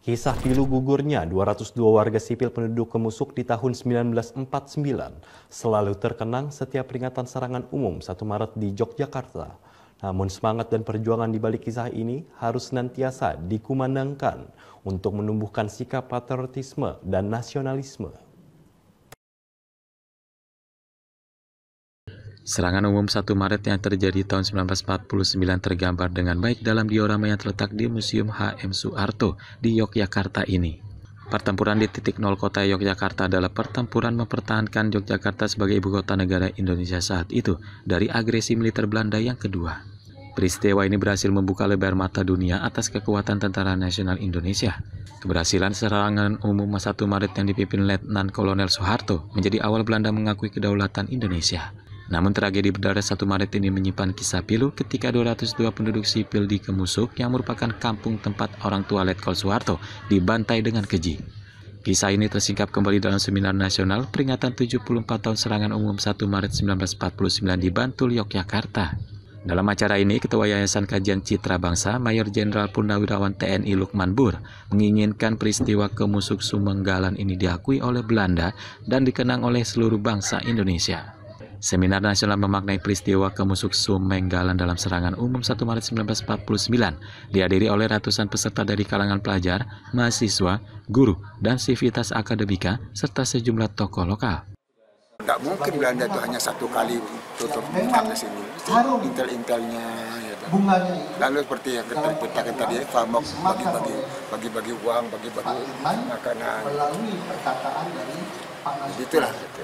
Kisah pilu gugurnya 202 warga sipil penduduk Kemusuk di tahun 1949 selalu terkenang setiap peringatan serangan umum 1 Maret di Yogyakarta. Namun semangat dan perjuangan di balik kisah ini harus senantiasa dikumandangkan untuk menumbuhkan sikap patriotisme dan nasionalisme. Serangan umum 1 Maret yang terjadi tahun 1949 tergambar dengan baik dalam diorama yang terletak di Museum HM Suharto di Yogyakarta ini. Pertempuran di titik nol kota Yogyakarta adalah pertempuran mempertahankan Yogyakarta sebagai ibu kota negara Indonesia saat itu dari agresi militer Belanda yang kedua. Peristiwa ini berhasil membuka lebar mata dunia atas kekuatan Tentara Nasional Indonesia. Keberhasilan serangan umum 1 Maret yang dipimpin Letnan Kolonel Soeharto menjadi awal Belanda mengakui kedaulatan Indonesia. Namun tragedi berdarah 1 Maret ini menyimpan kisah pilu ketika 202 penduduk sipil di Kemusuk yang merupakan kampung tempat orang tua Letkol Soeharto dibantai dengan keji. Kisah ini tersingkap kembali dalam seminar nasional peringatan 74 tahun serangan umum 1 Maret 1949 di Bantul, Yogyakarta. Dalam acara ini, Ketua Yayasan Kajian Citra Bangsa, Mayor Jenderal Purnawirawan TNI Lukman Bur, menginginkan peristiwa kemusuk Sumenggalan ini diakui oleh Belanda dan dikenang oleh seluruh bangsa Indonesia. Seminar Nasional Memaknai Peristiwa Kemusuk Sumenggalan dalam Serangan Umum 1 Maret 1949 dihadiri oleh ratusan peserta dari kalangan pelajar, mahasiswa, guru, dan sivitas akademika, serta sejumlah tokoh lokal. Tidak mungkin Belanda itu hanya satu kali tutup ikan di sini. Intel-intelnya, ya kan. lalu seperti yang kita ceritakan tadi, famok ya, bagi-bagi bagi-bagi uang, bagi-bagi makanan. Itulah. Gitu.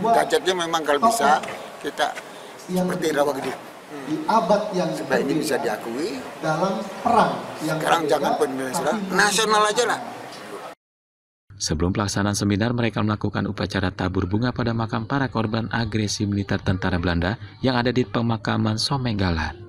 Gadgetnya memang kalau bisa kita seperti rawa gede. di abad yang sebaik ini bisa diakui dalam perang yang sekarang jangan pun nasional aja lah Sebelum pelaksanaan seminar, mereka melakukan upacara tabur bunga pada makam para korban agresi militer tentara Belanda yang ada di pemakaman Somenggalan.